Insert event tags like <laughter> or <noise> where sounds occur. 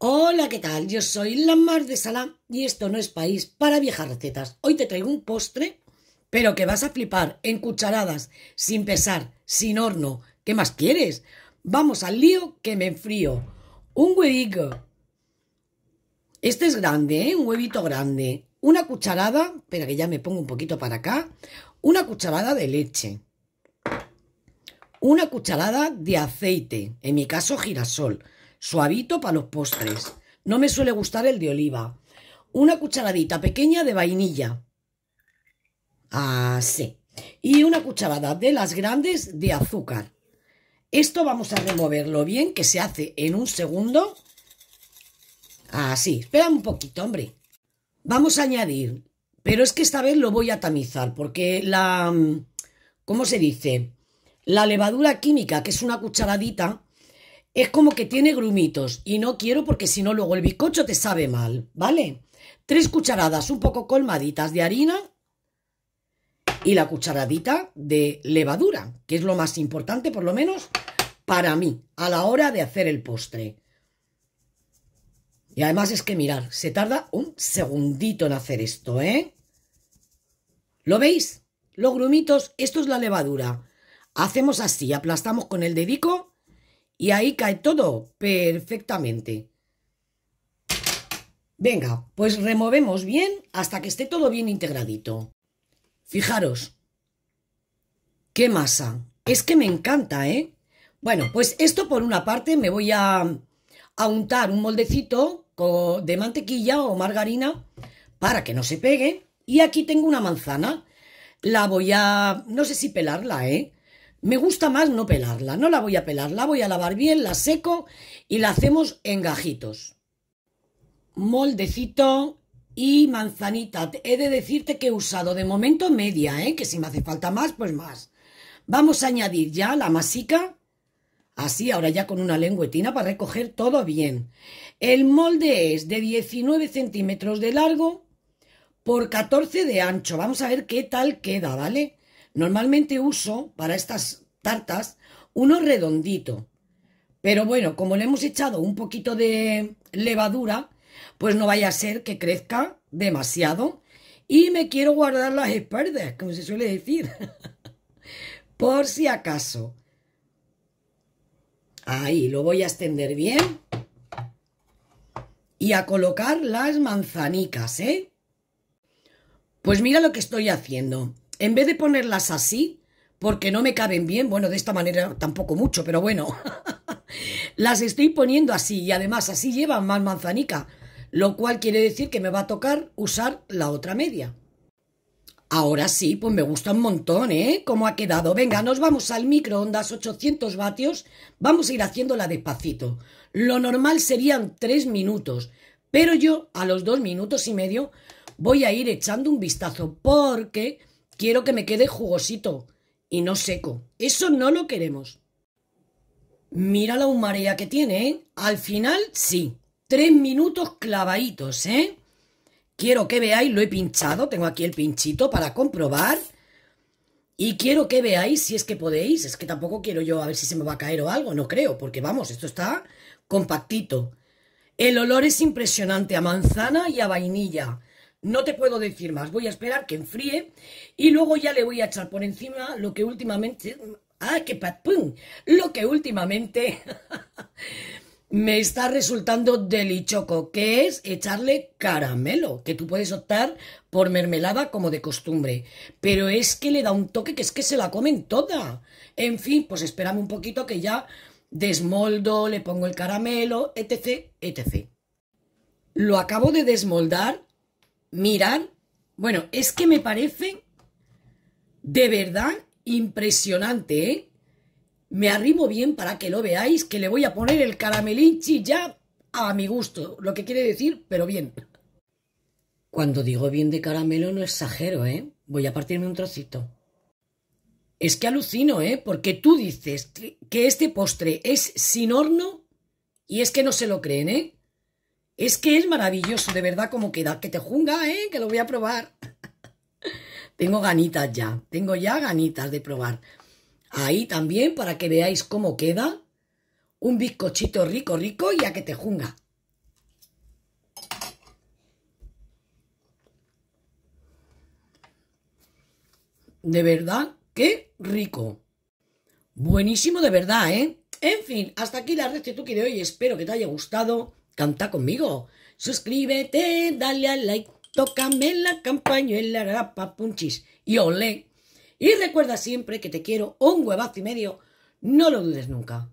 Hola, ¿qué tal? Yo soy Lamar de Salam y esto no es país para viejas recetas. Hoy te traigo un postre, pero que vas a flipar en cucharadas, sin pesar, sin horno. ¿Qué más quieres? Vamos al lío que me enfrío. Un huevito. Este es grande, ¿eh? Un huevito grande. Una cucharada, espera que ya me pongo un poquito para acá. Una cucharada de leche. Una cucharada de aceite, en mi caso girasol Suavito para los postres. No me suele gustar el de oliva. Una cucharadita pequeña de vainilla. Así. Y una cucharada de las grandes de azúcar. Esto vamos a removerlo bien, que se hace en un segundo. Así. Espera un poquito, hombre. Vamos a añadir, pero es que esta vez lo voy a tamizar, porque la... Mm, ¿Cómo se dice? La levadura química, que es una cucharadita, es como que tiene grumitos y no quiero porque si no luego el bizcocho te sabe mal, ¿vale? Tres cucharadas un poco colmaditas de harina y la cucharadita de levadura, que es lo más importante por lo menos para mí a la hora de hacer el postre. Y además es que mirar, se tarda un segundito en hacer esto, ¿eh? ¿Lo veis? Los grumitos, esto es la levadura. Hacemos así, aplastamos con el dedico y ahí cae todo perfectamente. Venga, pues removemos bien hasta que esté todo bien integradito. Fijaros. ¡Qué masa! Es que me encanta, ¿eh? Bueno, pues esto por una parte me voy a, a untar un moldecito de mantequilla o margarina para que no se pegue. Y aquí tengo una manzana. La voy a... no sé si pelarla, ¿eh? Me gusta más no pelarla, no la voy a pelar, la voy a lavar bien, la seco y la hacemos en gajitos. Moldecito y manzanita. He de decirte que he usado de momento media, ¿eh? que si me hace falta más, pues más. Vamos a añadir ya la masica, así ahora ya con una lengüetina para recoger todo bien. El molde es de 19 centímetros de largo por 14 de ancho. Vamos a ver qué tal queda, ¿vale? Normalmente uso para estas tartas uno redondito. Pero bueno, como le hemos echado un poquito de levadura, pues no vaya a ser que crezca demasiado. Y me quiero guardar las espaldas, como se suele decir. <laughs> Por si acaso. Ahí, lo voy a extender bien. Y a colocar las manzanicas, ¿eh? Pues mira lo que estoy haciendo en vez de ponerlas así, porque no me caben bien, bueno, de esta manera tampoco mucho, pero bueno, <laughs> las estoy poniendo así y además así llevan más manzanica, lo cual quiere decir que me va a tocar usar la otra media. Ahora sí, pues me gusta un montón, ¿eh? ¿Cómo ha quedado? Venga, nos vamos al microondas 800 vatios, vamos a ir haciéndola despacito. Lo normal serían 3 minutos, pero yo a los 2 minutos y medio voy a ir echando un vistazo porque Quiero que me quede jugosito y no seco. Eso no lo queremos. Mira la humarea que tiene, ¿eh? Al final, sí. Tres minutos clavaditos, ¿eh? Quiero que veáis, lo he pinchado, tengo aquí el pinchito para comprobar. Y quiero que veáis si es que podéis. Es que tampoco quiero yo a ver si se me va a caer o algo, no creo, porque vamos, esto está compactito. El olor es impresionante a manzana y a vainilla. No te puedo decir más, voy a esperar que enfríe y luego ya le voy a echar por encima lo que últimamente... ¡Ah, qué patpum! Lo que últimamente <laughs> me está resultando delichoco, que es echarle caramelo, que tú puedes optar por mermelada como de costumbre, pero es que le da un toque que es que se la comen toda. En fin, pues espérame un poquito que ya desmoldo, le pongo el caramelo, etc, etc. Lo acabo de desmoldar Mirad, bueno, es que me parece de verdad impresionante, ¿eh? Me arrimo bien para que lo veáis, que le voy a poner el caramelinchi ya a mi gusto, lo que quiere decir, pero bien. Cuando digo bien de caramelo no exagero, ¿eh? Voy a partirme un trocito. Es que alucino, ¿eh? Porque tú dices que este postre es sin horno y es que no se lo creen, ¿eh? Es que es maravilloso, de verdad, como queda. Que te junga, ¿eh? Que lo voy a probar. <laughs> tengo ganitas ya. Tengo ya ganitas de probar. Ahí también, para que veáis cómo queda. Un bizcochito rico, rico y a que te junga. De verdad, qué rico. Buenísimo de verdad, ¿eh? En fin, hasta aquí la receta de hoy. Espero que te haya gustado Canta conmigo. Suscríbete, dale al like, tócame la campañuela, rapa punchis y olé. Y recuerda siempre que te quiero un huevazo y medio. No lo dudes nunca.